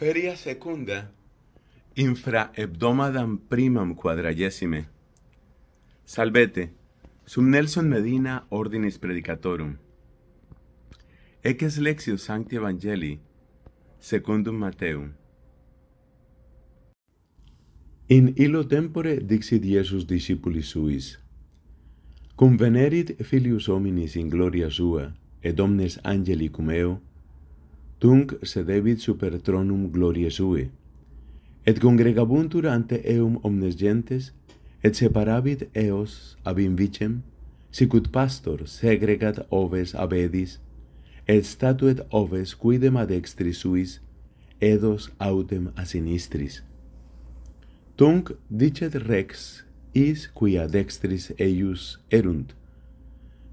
Feria secunda, infra hebdomadam primam quadragesime. Salvete, sum Nelson Medina ordinis predicatorum. Eces lexio sancti evangelii, secundum Mateum. In illo tempore dixit Iesus discipulis suis, cum venerit filius hominis in gloria sua, et omnes angeli cum eo, tunc se debit super tronum GLORIE sui. Et congregabuntur ante eum omnes gentes, et separabit eos ab in vicem, sicut pastor segregat oves ab edis, et statuet oves quidem ad DEXTRIS suis, edos autem a sinistris. Tunc dicet rex, is quia dextris eius erunt.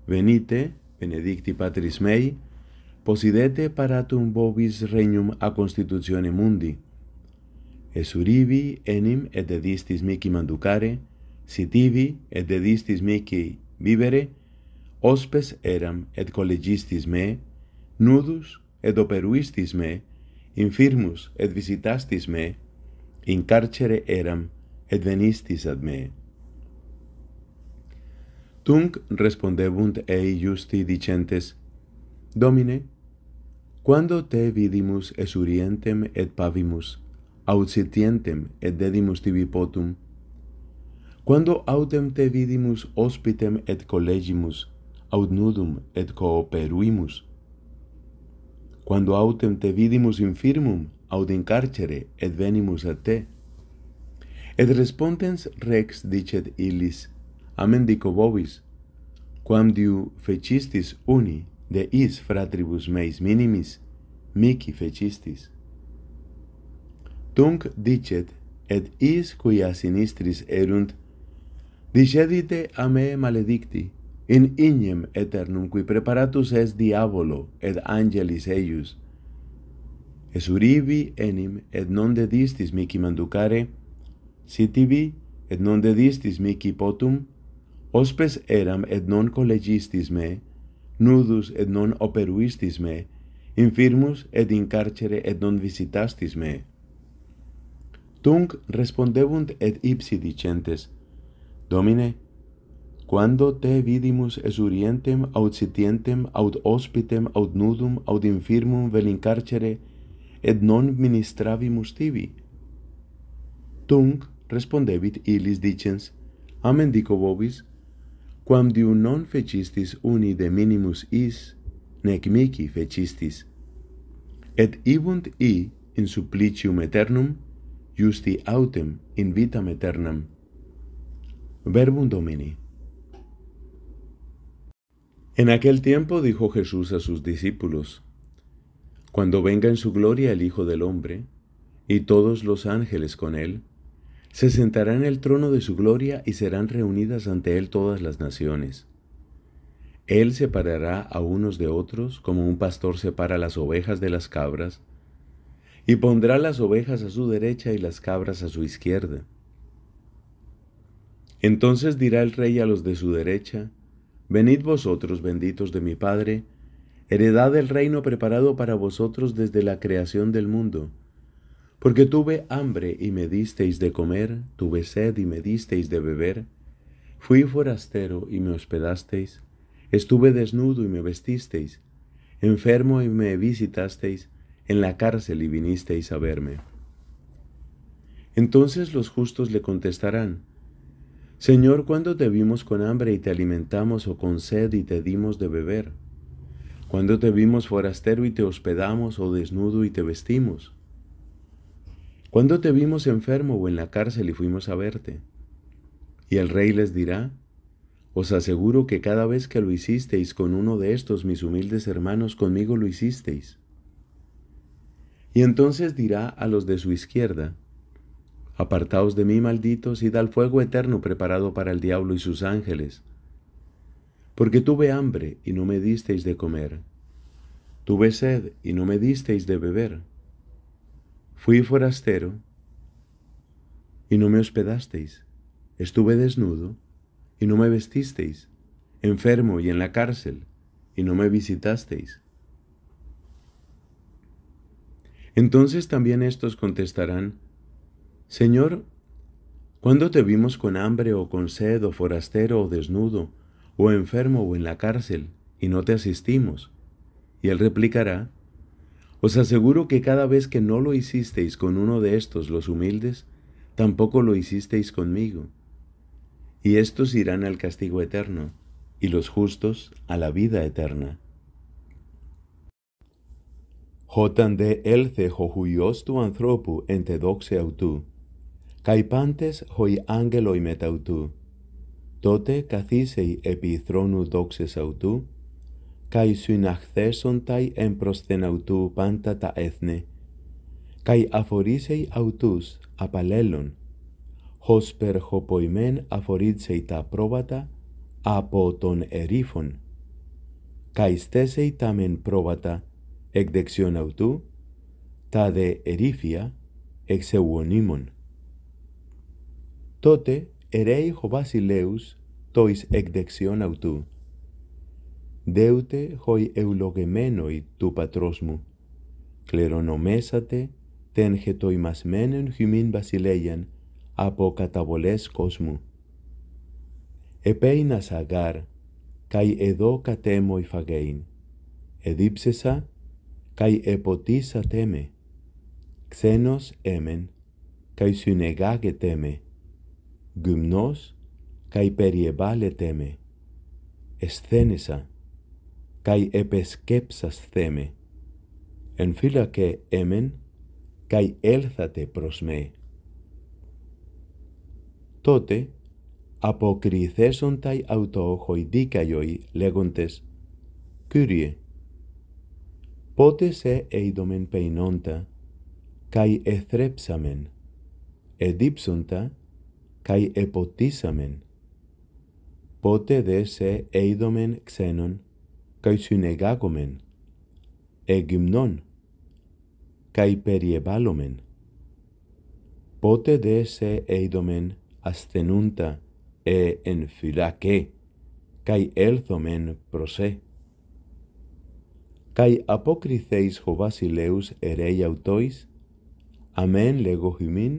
Venite, benedicti patris mei, posidete paratum vobis regnum a constitutione mundi. Esuribi enim et dedistis mici manducare, sitivi et dedistis mici vivere, hospes eram et collegistis me, nudus et operuistis me, infirmus et visitastis me, in carcere eram et venistis ad me. Tunc respondebunt ei justi dicentes, Domine, Quando te vidimus esurientem et pavimus, sitientem et dedimus tibi potum? Quando autem te vidimus hospitem et collegimus, aut nudum et cooperuimus? Quando autem te vidimus infirmum, aut in carcere, et venimus a te? Et respondens rex dicet illis, amen dico vobis, quam diu fecistis uni, de is fratribus meis minimis mici fecistis tunc dicet et is cuia sinistris erunt dicedite a me maledicti in ignem eternum cui preparatus est diabolo et angelis eius Esurivi enim et non dedistis mici manducare si tibi et non dedistis mici potum hospes eram et non collegistis me nudus et non operuistis me, infirmus et in carcere et non visitastis me. Tunc respondebunt et ipsi dicentes, Domine, quando te vidimus esurientem aut sitientem aut hospitem aut nudum aut infirmum vel in carcere et non ministravimus tibi? Tunc respondebit ilis dicens, Amen dico vobis, quam diu non fecistis uni de minimus is, nec mici fecistis. Et ibunt i in supplicium eternum, justi autem in vitam Verbum Domini. En aquel tiempo dijo Jesús a sus discípulos, Cuando venga en su gloria el Hijo del Hombre, y todos los ángeles con él, se sentará en el trono de su gloria y serán reunidas ante él todas las naciones. Él separará a unos de otros, como un pastor separa las ovejas de las cabras, y pondrá las ovejas a su derecha y las cabras a su izquierda. Entonces dirá el rey a los de su derecha, Venid vosotros, benditos de mi Padre, heredad el reino preparado para vosotros desde la creación del mundo porque tuve hambre y me disteis de comer, tuve sed y me disteis de beber, fui forastero y me hospedasteis, estuve desnudo y me vestisteis, enfermo y me visitasteis, en la cárcel y vinisteis a verme. Entonces los justos le contestarán, Señor, ¿cuándo te vimos con hambre y te alimentamos o con sed y te dimos de beber? ¿Cuándo te vimos forastero y te hospedamos o desnudo y te vestimos? ¿Cuándo te vimos enfermo o en la cárcel y fuimos a verte? Y el rey les dirá, Os aseguro que cada vez que lo hicisteis con uno de estos mis humildes hermanos, conmigo lo hicisteis. Y entonces dirá a los de su izquierda, Apartaos de mí, malditos, y al fuego eterno preparado para el diablo y sus ángeles. Porque tuve hambre y no me disteis de comer, tuve sed y no me disteis de beber Fui forastero y no me hospedasteis. Estuve desnudo y no me vestisteis. Enfermo y en la cárcel y no me visitasteis. Entonces también estos contestarán, Señor, ¿cuándo te vimos con hambre o con sed o forastero o desnudo o enfermo o en la cárcel y no te asistimos? Y él replicará, os aseguro que cada vez que no lo hicisteis con uno de estos, los humildes, tampoco lo hicisteis conmigo. Y estos irán al castigo eterno, y los justos a la vida eterna. Jotande elce tu anthropu ente doxe autu, Caipantes hoi y metautu. Tote cacisei epi doxes autu, καί συναχθέσονται εν προς αυτού πάντα τα έθνε, καί αφορίσεϊ αυτούς απαλέλων, χως περχοποημέν αφορίτσεϊ τα πρόβατα από τον ερήφων, καί στέσεϊ τα μεν πρόβατα εκ δεξιών αυτού, τα δε ερήφια ευγονίμων. Τότε ο βασιλέους τοις εκ δεξιών αυτού, δεύτε χοι ευλογεμένοι του πατρός μου. Κληρονομέσατε τεν χετοιμασμένεν χυμήν βασιλέγιαν από καταβολές κόσμου. Επέινα γάρ, καί εδώ κατέμοι φαγεΐν. Εδίψεσα, καί εποτίσα τέμε. Ξένος έμεν, καί συνεγάγεται τέμε Γυμνός, καί περιεβάλλεται με. Εσθένεσα, καί επεσκέψας θέμε, φύλακε έμεν, καί έλθατε προς με. Τότε αποκριθέσονται αυτοοχοιδίκαιοι λέγοντες «Κύριε, πότε σε ειδομεν πεινόντα, καί εθρέψαμεν, εδίψοντα, καί εποτίσαμεν, πότε δε σε ειδομεν ξένον, kai synegagomen e gymnon kai periebalomen pote de se eidomen astenunta e enfilake, phylake kai elthomen prose kai apokritheis ho vasileus erei autois amen lego hymin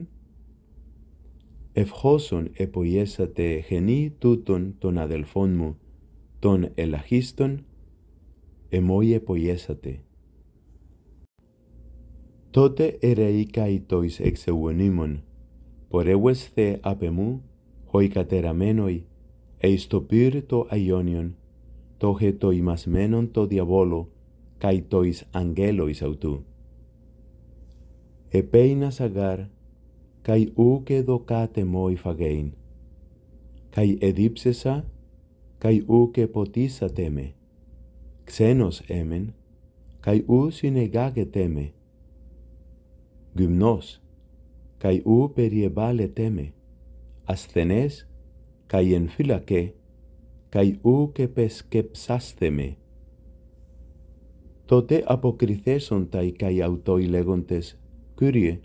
efhoson epoiesate geni touton ton adelphon mou ton elagiston εμόι επογέσατε. Τότε ερεή καί εξ εγγονίμων, πορεύεσθε απ' εμού, χοι κατεραμένοι, εις το πύρ το αιώνιον, το χετοιμασμένον το διαβόλο, τοις αγγέλοις αυτού. Επέινα αγάρ, καί ούκε δοκάτε μόι φαγέιν, καί εδίψεσα, καί ούκε ποτίσατε με xenos emen kai u synegage teme gymnos kai u perie bale teme asthenes kai en phylake kai u ke peskepsasteme tote apokrytheson tai kai auto i legontes kyrie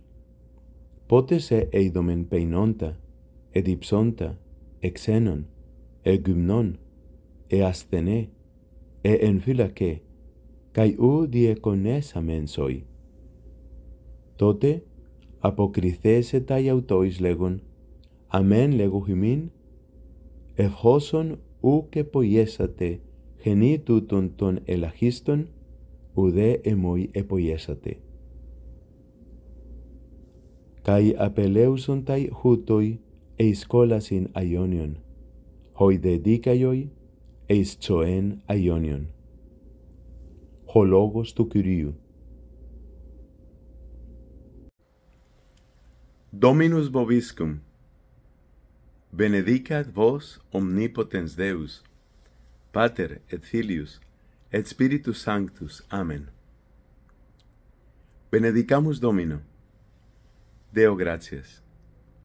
pote eidomen peinonta edipsonta exenon egymnon e asthenes Ε, εν enfilaque, και καὶ ὅτι εκονέσαμεν σοι. Τότε αποκριθέσεται ο Τοῦτοις λέγων, Αμέν λεγομένην ευχόσον ὅτι και con esa σοι Τότε αποκριθέσε τα αυτοίς λέγον, αμέν λέγω χυμήν, ευχόσον ου και ποιέσατε, γενή τούτον των ελαχίστων, δε εμοί εποιέσατε. Καί απελέουσον ταί χούτοι, εισκόλασιν κόλασιν αιώνιον, δε δίκαιοι, eis tsoen aionion. Hologos tu curiu. Dominus boviscum. Benedicat vos omnipotens Deus, Pater et Filius et Spiritus Sanctus. Amen. Benedicamus Domino. Deo gratias.